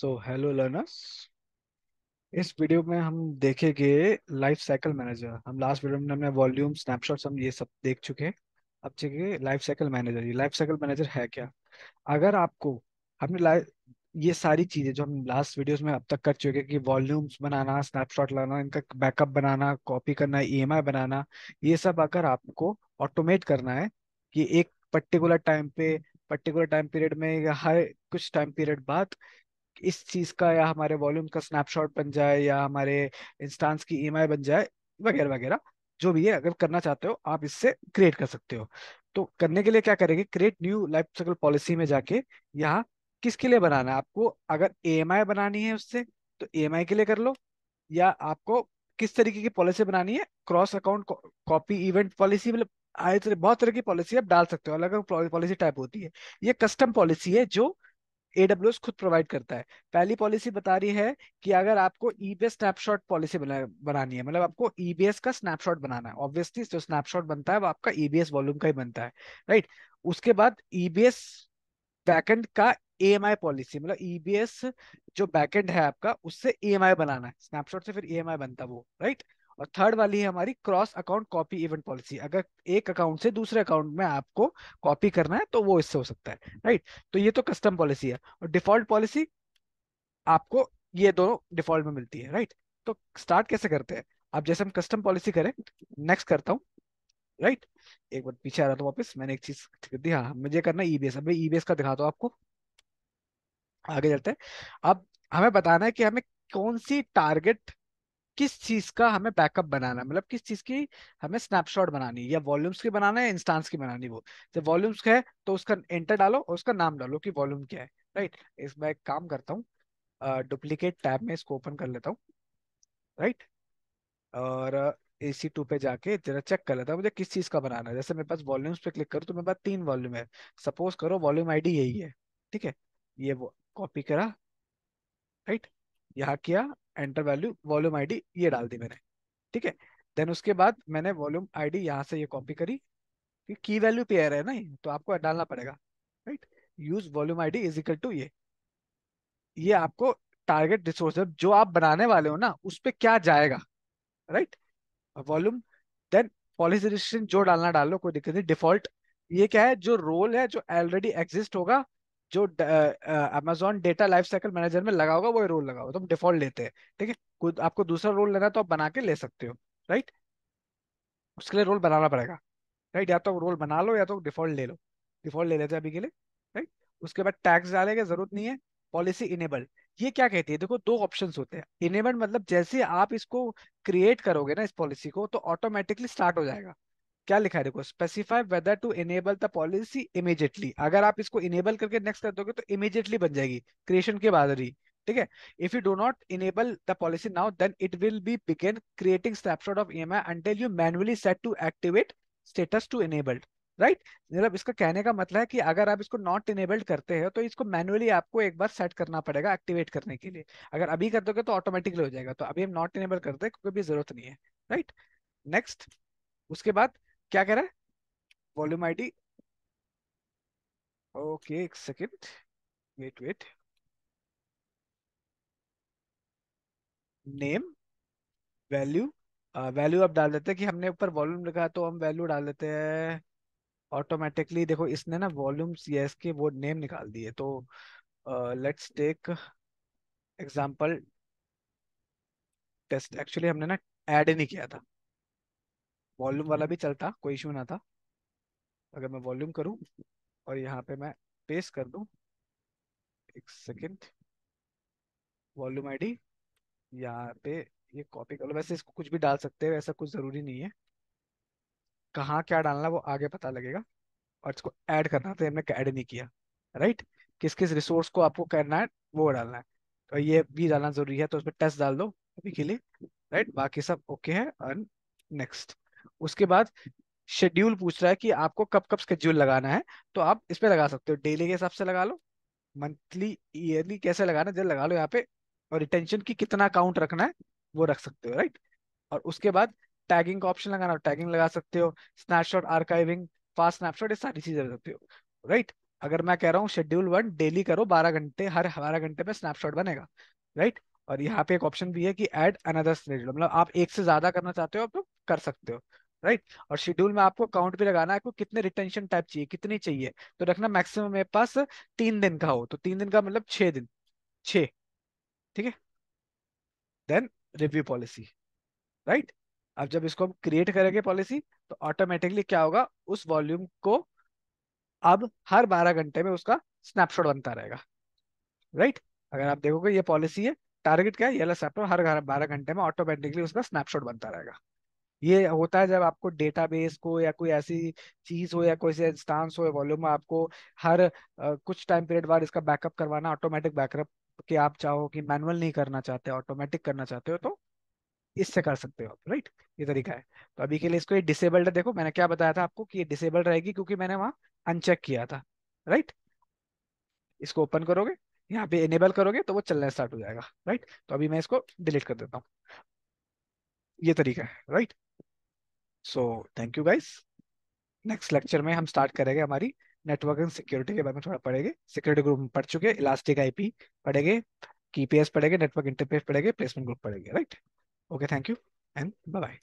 सो hello learners इस video में हम देखेंगे लाइफ साइकिल मैनेजर हम लास्ट वीडियो में हमने वॉल्यूम स्नैपशॉट्स हम ये सब देख चुके हैं अब चाहिए लाइफ साइकिल मैनेजर ये लाइफ साइकिल मैनेजर है क्या अगर आपको हमने ये सारी चीजें जो हम लास्ट वीडियोस में अब तक कर चुके हैं कि वॉल्यूम्स बनाना स्नैपशॉट लाना इनका बैकअप बनाना कॉपी करना ईएमआई बनाना ये सब अगर आपको ऑटोमेट करना है कि एक पर्टिकुलर टाइम पे पर्टिकुलर टाइम पीरियड में या हर कुछ टाइम पीरियड बाद इस चीज का या हमारे वॉल्यूम का स्नैपशॉट बन जाए या हमारे इंस्टांस की ई बन जाए वगैरह वगैरह जो भी है अगर करना चाहते हो आप इससे क्रिएट कर सकते हो तो करने के लिए क्या करेंगे create new life circle policy में जाके यहाँ किसके लिए बनाना है आपको अगर ए बनानी है उससे तो ए के लिए कर लो या आपको किस तरीके की पॉलिसी बनानी है cross account copy event policy मतलब आए बहुत तरह की पॉलिसी आप डाल सकते हो अलग अलग पॉलिसी टाइप होती है ये कस्टम पॉलिसी है जो एडब्ल्यू खुद प्रोवाइड करता है पहली पॉलिसी बता रही है कि अगर आपको ईबीएस स्नैपशॉट पॉलिसी बनानी है मतलब आपको ईबीएस का स्नैपशॉट बनाना है ऑब्वियसली जो स्नैपशॉट बनता है वो आपका ईबीएस वॉल्यूम का ही बनता है राइट उसके बाद ईबीएस बैकेंड का एएमआई पॉलिसी मतलब ईबीएस जो बैकेंड है आपका उससे एएमआई बनाना है स्नैपशॉट से फिर एएमआई बनता है वो राइट right? और थर्ड वाली है हमारी cross account copy event policy अगर एक अकाउंट से दूसरे अकाउंट में आपको कॉपी करना है तो वो इससे हो सकता है राइट तो ये तो कस्टम पॉलिसी है और डिफॉल्ट पॉलिसी आपको ये दोनों डिफॉल्ट में मिलती है राइट तो स्टार्ट कैसे करते हैं आप जैसे हम कस्टम पॉलिसी करें नेक्स्ट करता हूँ राइट एक बार पीछे आ रहा था वापस मैंने एक चीज कर दी हाँ मुझे करना ई बेस अभी ई बेस का दिखाता हूँ आपको आगे चलते हैं अब हमें बताना है कि हमें कौन सी टारगेट किस चीज का हमें बैकअप बनाना है मतलब किस चीज की हमें स्नैपशॉट बनानी है या वॉल्यूम्स की बनाना है इंस्टांस की बनानी वो जब वॉल्यूम्स है तो उसका एंटर डालो और उसका नाम डालो कि वॉल्यूम क्या है राइट इस मैं काम करता हूँ डुप्लीकेट टैब में इसको ओपन कर लेता हूँ राइट और ए सी टू पे जाके जरा चेक कर लेता हूँ मुझे किस चीज का बनाना है जैसे मेरे पास वॉल्यूम्स पे क्लिक करूँ तो मेरे पास तीन वॉल्यूम है सपोज करो वॉल्यूम आईडी यही है ठीक है ये वो कॉपी करा राइट यहाँ किया एंटर वैल्यू वॉल्यूम आईडी ये डाल दी मैंने ठीक है देन उसके बाद मैंने वॉल्यूम आईडी यहाँ से ये कॉपी करी की वैल्यू पेयर है ना तो आपको डालना पड़ेगा right use volume ID is equal to ये ये आपको टारगेट रिसोर्स जो आप बनाने वाले हो ना उस पर क्या जाएगा राइट वॉल्यूम देन पॉलिसी जो डालना डालो कोई दिक्कत नहीं डिफॉल्ट ये क्या है जो रोल है जो ऑलरेडी एग्जिस्ट होगा जो Amazon data life cycle manager में लगा होगा वो रोल लगा होगा तो हम डिफॉल्ट लेते हैं ठीक है खुद आपको दूसरा रोल लेना तो आप बना के ले सकते हो राइट उसके लिए रोल बनाना पड़ेगा राइट या तो रोल बना लो या तो डिफॉल्ट ले लो डिफॉल्ट ले लेते हैं अभी के लिए राइट उसके बाद टैक्स की जरूरत नहीं है पॉलिसी इनेबल ये क्या कहती है देखो दो ऑप्शंस होते हैं इनेबल मतलब जैसे आप इसको क्रिएट करोगे ना इस पॉलिसी को तो ऑटोमेटिकली स्टार्ट हो जाएगा क्या लिखा है देखो specify whether to enable the policy immediately अगर आप इसको इनेबल करके नेक्स्ट कर दोगे तो इमीजिएटली बन जाएगी क्रिएशन के बाद ही ठीक है if you do not enable the policy now then it will be begin creating snapshot of AMI until you manually set to activate status to enabled right मतलब इसका कहने का मतलब है कि अगर आप इसको नॉट इनेबल्ड करते हैं तो इसको मैन्युअली आपको एक बार सेट करना पड़ेगा एक्टिवेट करने के लिए अगर अभी कर दोगे तो ऑटोमेटिकली हो जाएगा तो अभी हम नॉट इनेबल करते हैं क्योंकि जरूरत नहीं है राइट right? नेक्स्ट उसके बाद क्या कह रहा है वॉल्यूम आईडी ओके एक second wait wait name value value आप डाल देते हैं कि हमने ऊपर वॉल्यूम लिखा तो हम वैल्यू डाल देते हैं ऑटोमेटिकली देखो इसने ना वॉल्यूम्स या के वो नेम निकाल दिए तो let's take example test actually हमने ना ऐड ही नहीं किया था वॉल्यूम वाला हम्म। भी चलता कोई इशू ना था अगर मैं वॉल्यूम करूं और यहाँ पे मैं पेस्ट कर दूं एक सेकेंड वॉल्यूम आईडी यहाँ पे ये कॉपी कर लो वैसे इसको कुछ भी डाल सकते हैं वैसा कुछ ज़रूरी नहीं है कहाँ क्या डालना वो आगे पता लगेगा और इसको ऐड करना तो हमने ऐड नहीं किया राइट किस किस रिसोर्स को आपको करना है वो डालना है तो ये भी डालना जरूरी है तो उसमें टेस्ट डाल दो अभी के लिए राइट बाकी सब ओके है एंड नेक्स्ट उसके बाद शेड्यूल पूछ रहा है कि आपको कब कब स्केड्यूल लगाना है तो आप इस पे लगा सकते हो डेली के हिसाब से लगा लो मंथली ईयरली कैसे लगाना जब लगा लो यहाँ पे और रिटेंशन की कितना अकाउंट रखना है वो रख सकते हो राइट और उसके बाद टैगिंग का ऑप्शन लगाना टैगिंग लगा सकते हो स्नैपशॉट आर्काइविंग फास्ट स्नैपशॉट ये सारी चीजें रख सकते हो राइट अगर मैं कह रहा हूँ शेड्यूल वन डेली करो बारह घंटे हर बारह घंटे में स्नैपशॉट बनेगा राइट और यहाँ पे एक ऑप्शन भी है कि एड अनदर शेड्यूल मतलब आप एक से ज्यादा करना चाहते हो आप तो कर सकते हो राइट और शेड्यूल में आपको काउंट भी लगाना है कितने रिटेंशन टाइप चाहिए कितनी चाहिए तो रखना मैक्सिमम मेरे पास तीन दिन का हो तो तीन दिन का मतलब छह दिन छ ठीक है देन रिव्यू पॉलिसी राइट अब जब इसको हम क्रिएट करेंगे पॉलिसी तो ऑटोमेटिकली क्या होगा उस वॉल्यूम को अब हर बारह घंटे में उसका स्नैपशॉट बनता रहेगा राइट right? अगर आप देखोगे ये पॉलिसी है टारगेट क्या है ये हर बारह घंटे में ऑटोमेटिकली उसका स्नैपशॉट बनता रहेगा ये होता है जब आपको डेटाबेस को या कोई ऐसी चीज हो या कोई ऐसे इंस्टांस हो वॉल्यूम आपको हर कुछ टाइम पीरियड बाद इसका बैकअप करवाना ऑटोमेटिक बैकअप कि आप चाहो कि मैनुअल नहीं करना चाहते ऑटोमेटिक करना चाहते हो तो इससे कर सकते हो आप राइट ये तरीका है तो अभी के लिए इसको ये डिसेबल्ड है देखो मैंने क्या बताया था आपको कि ये डिसेबल्ड रहेगी क्योंकि मैंने वहां अनचेक किया था राइट इसको ओपन करोगे यहाँ पे इनेबल करोगे तो वो चलना स्टार्ट हो जाएगा राइट तो अभी मैं इसको डिलीट कर देता हूँ ये तरीका है right so thank you guys next lecture में हम स्टार्ट करेंगे हमारी नेटवर्क एंड सिक्योरिटी के बारे में थोड़ा पढ़ेंगे सिक्योरिटी ग्रुप में पढ़ चुके हैं इलास्टिक आईपी पढ़ेंगे कीपीएस पढ़ेंगे नेटवर्क इंटरफेस पढ़ेंगे प्लेसमेंट ग्रुप पढ़ेंगे right okay thank you and bye bye